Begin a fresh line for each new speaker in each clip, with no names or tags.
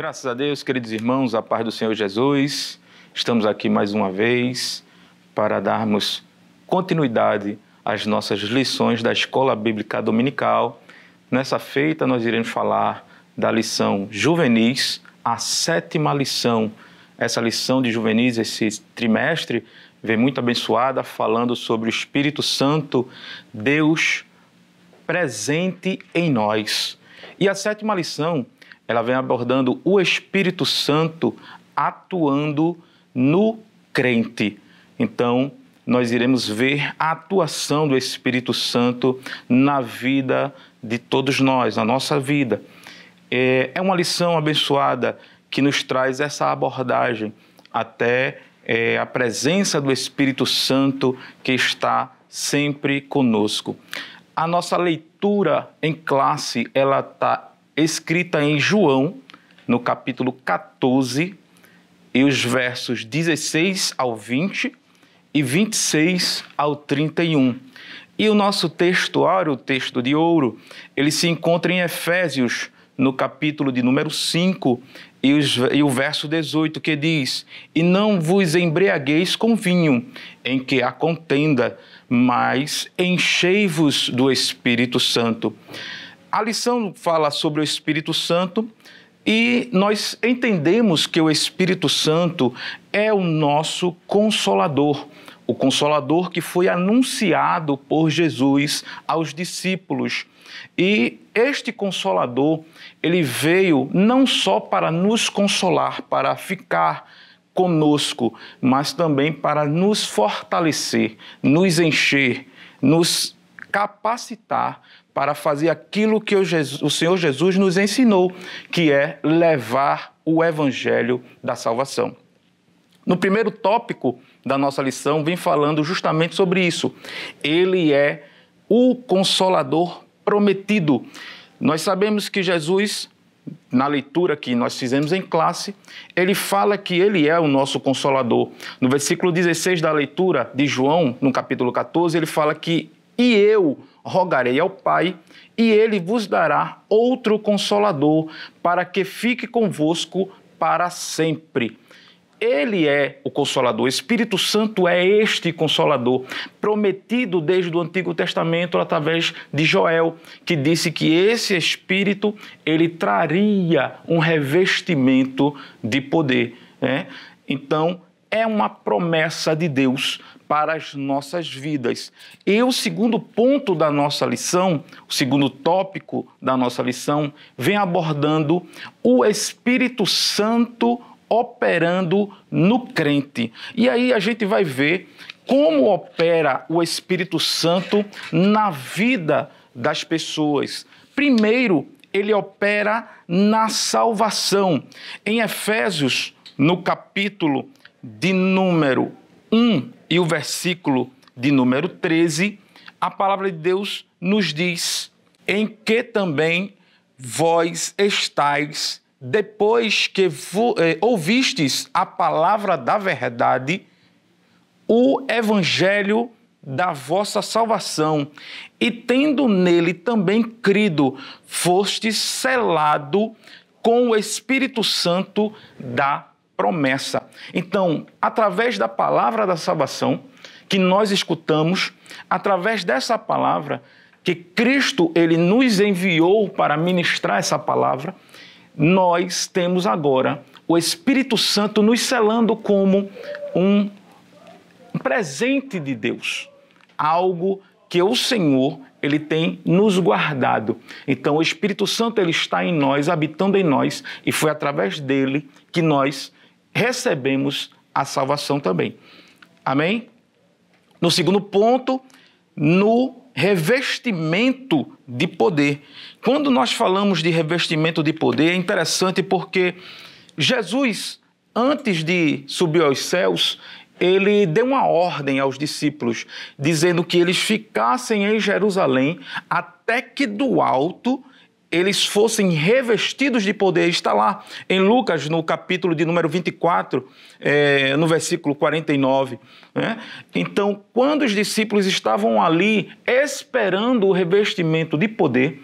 Graças a Deus, queridos irmãos, a paz do Senhor Jesus. Estamos aqui mais uma vez para darmos continuidade às nossas lições da Escola Bíblica Dominical. Nessa feita, nós iremos falar da lição juvenis, a sétima lição. Essa lição de juvenis, esse trimestre, vem muito abençoada, falando sobre o Espírito Santo, Deus presente em nós. E a sétima lição ela vem abordando o Espírito Santo atuando no crente. Então, nós iremos ver a atuação do Espírito Santo na vida de todos nós, na nossa vida. É, é uma lição abençoada que nos traz essa abordagem até é, a presença do Espírito Santo que está sempre conosco. A nossa leitura em classe ela está escrita em João, no capítulo 14, e os versos 16 ao 20 e 26 ao 31. E o nosso textuário, o texto de ouro, ele se encontra em Efésios, no capítulo de número 5 e, os, e, o verso 18, que diz: E não vos embriagueis com vinho, em que há contenda, mas enchei-vos do Espírito Santo. A lição fala sobre o Espírito Santo e nós entendemos que o Espírito Santo é o nosso consolador, o consolador que foi anunciado por Jesus aos discípulos. E este consolador, ele veio não só para nos consolar, para ficar conosco, mas também para nos fortalecer, nos encher, nos capacitar para fazer aquilo que o, Jesus, o Senhor Jesus nos ensinou, que é levar o evangelho da salvação. No primeiro tópico da nossa lição, vem falando justamente sobre isso. Ele é o consolador prometido. Nós sabemos que Jesus, na leitura que nós fizemos em classe, ele fala que ele é o nosso consolador. No versículo 16 da leitura de João, no capítulo 14, ele fala que e eu rogarei ao Pai, e ele vos dará outro consolador, para que fique convosco para sempre. Ele é o Consolador. O Espírito Santo é este Consolador, prometido desde o Antigo Testamento através de Joel, que disse que esse Espírito ele traria um revestimento de poder. Né? Então, é uma promessa de Deus para as nossas vidas. E o segundo ponto da nossa lição, o segundo tópico da nossa lição, vem abordando o Espírito Santo operando no crente. E aí a gente vai ver como opera o Espírito Santo na vida das pessoas. Primeiro, ele opera na salvação. Em Efésios, no capítulo de número 1 e o versículo de número 13, a palavra de Deus nos diz: Em que também vós estáis, depois que eh, ouvistes a palavra da verdade, o evangelho da vossa salvação, e tendo nele também crido, fostes selado com o Espírito Santo da promessa. Então, através da palavra da salvação que nós escutamos, através dessa palavra que Cristo ele nos enviou para ministrar essa palavra, nós temos agora o Espírito Santo nos selando como um presente de Deus, algo que o Senhor ele tem nos guardado. Então o Espírito Santo ele está em nós, habitando em nós, e foi através dele que nós recebemos a salvação também. Amém? No segundo ponto, no revestimento de poder. Quando nós falamos de revestimento de poder, é interessante porque Jesus, antes de subir aos céus, ele deu uma ordem aos discípulos, dizendo que eles ficassem em Jerusalém até que do alto eles fossem revestidos de poder. Está lá em Lucas, no capítulo de número 24, é, no versículo 49. Né? Então, quando os discípulos estavam ali esperando o revestimento de poder,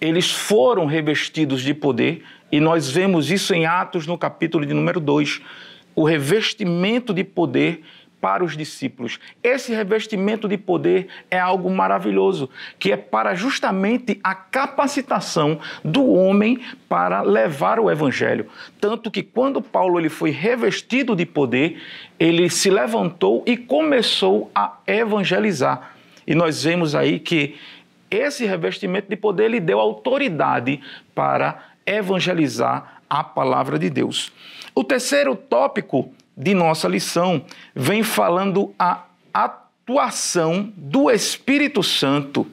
eles foram revestidos de poder, e nós vemos isso em Atos, no capítulo de número 2. O revestimento de poder para os discípulos. Esse revestimento de poder é algo maravilhoso, que é para justamente a capacitação do homem para levar o evangelho. Tanto que quando Paulo ele foi revestido de poder, ele se levantou e começou a evangelizar. E nós vemos aí que esse revestimento de poder lhe deu autoridade para evangelizar a palavra de Deus. O terceiro tópico de nossa lição vem falando a atuação do Espírito Santo.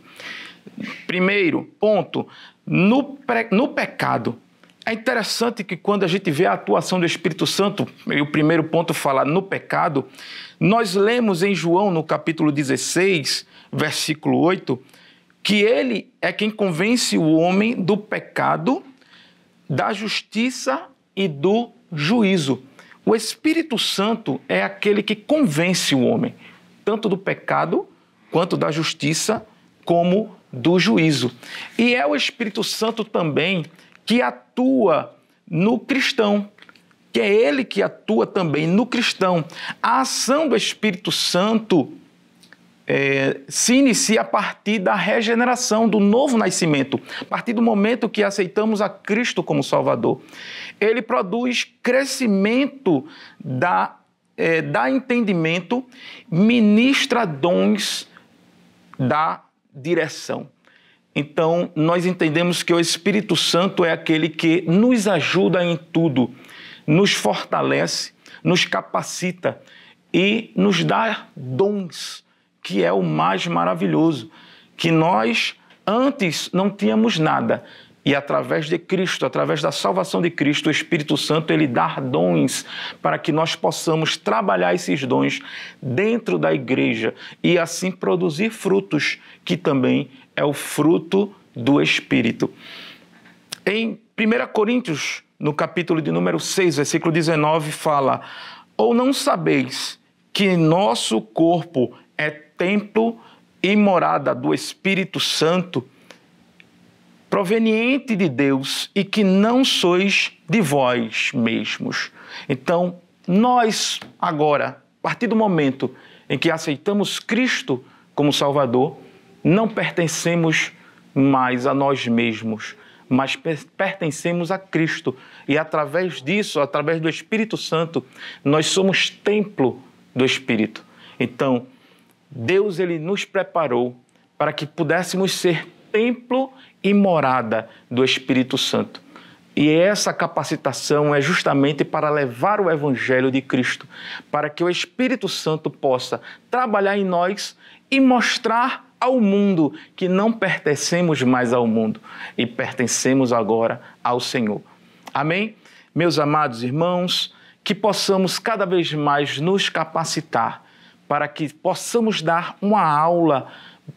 Primeiro ponto, no, pre, no pecado. É interessante que quando a gente vê a atuação do Espírito Santo, e o primeiro ponto fala no pecado, nós lemos em João, no capítulo 16, versículo 8, que ele é quem convence o homem do pecado, da justiça e do juízo. O Espírito Santo é aquele que convence o homem, tanto do pecado, quanto da justiça, como do juízo. E é o Espírito Santo também que atua no cristão, que é ele que atua também no cristão. A ação do Espírito Santo é, se inicia a partir da regeneração, do novo nascimento, a partir do momento que aceitamos a Cristo como Salvador. Ele produz crescimento da, é, da entendimento, ministra dons da direção. Então, nós entendemos que o Espírito Santo é aquele que nos ajuda em tudo, nos fortalece, nos capacita e nos dá dons que é o mais maravilhoso, que nós antes não tínhamos nada. E através de Cristo, através da salvação de Cristo, o Espírito Santo, ele dá dons para que nós possamos trabalhar esses dons dentro da igreja e assim produzir frutos, que também é o fruto do Espírito. Em 1 Coríntios, no capítulo de número 6, versículo 19, fala: Ou não sabeis que nosso corpo é templo e morada do Espírito Santo, proveniente de Deus e que não sois de vós mesmos. Então, nós agora, a partir do momento em que aceitamos Cristo como Salvador, não pertencemos mais a nós mesmos, mas pertencemos a Cristo. E através disso, através do Espírito Santo, nós somos templo do Espírito. Então, Deus ele nos preparou para que pudéssemos ser templo e morada do Espírito Santo. E essa capacitação é justamente para levar o Evangelho de Cristo, para que o Espírito Santo possa trabalhar em nós e mostrar ao mundo que não pertencemos mais ao mundo e pertencemos agora ao Senhor. Amém? Meus amados irmãos, que possamos cada vez mais nos capacitar para que possamos dar uma aula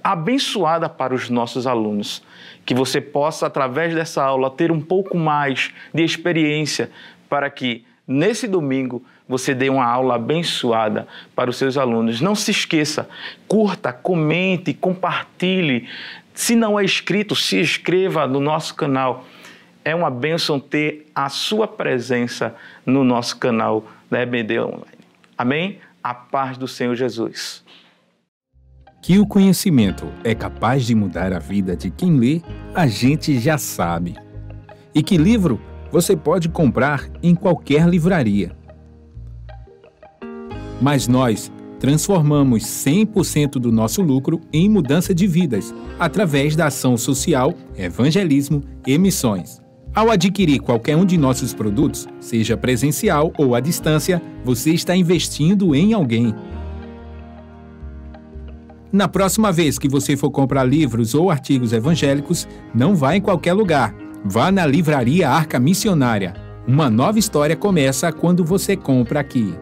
abençoada para os nossos alunos. Que você possa, através dessa aula, ter um pouco mais de experiência para que nesse domingo você dê uma aula abençoada para os seus alunos. Não se esqueça, curta, comente, compartilhe. Se não é inscrito, se inscreva no nosso canal. É uma bênção ter a sua presença no nosso canal da EBD Online. Amém? a paz do Senhor
Jesus. Que o conhecimento é capaz de mudar a vida de quem lê, a gente já sabe. E que livro você pode comprar em qualquer livraria. Mas nós transformamos 100% do nosso lucro em mudança de vidas através da ação social Evangelismo Emissões. Ao adquirir qualquer um de nossos produtos, seja presencial ou à distância, você está investindo em alguém. Na próxima vez que você for comprar livros ou artigos evangélicos, não vá em qualquer lugar. Vá na Livraria Arca Missionária. Uma nova história começa quando você compra aqui.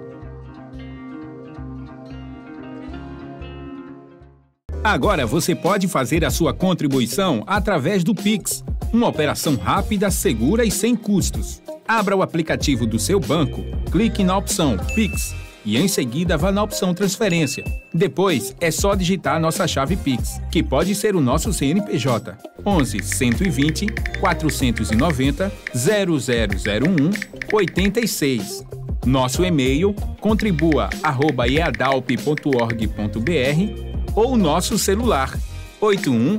Agora você pode fazer a sua contribuição através do Pix uma operação rápida, segura e sem custos. Abra o aplicativo do seu banco, clique na opção Pix e em seguida vá na opção Transferência. Depois é só digitar nossa chave Pix, que pode ser o nosso CNPJ 11 120 490 0001 86. Nosso e-mail contribua@eadalp.org.br ou nosso celular 81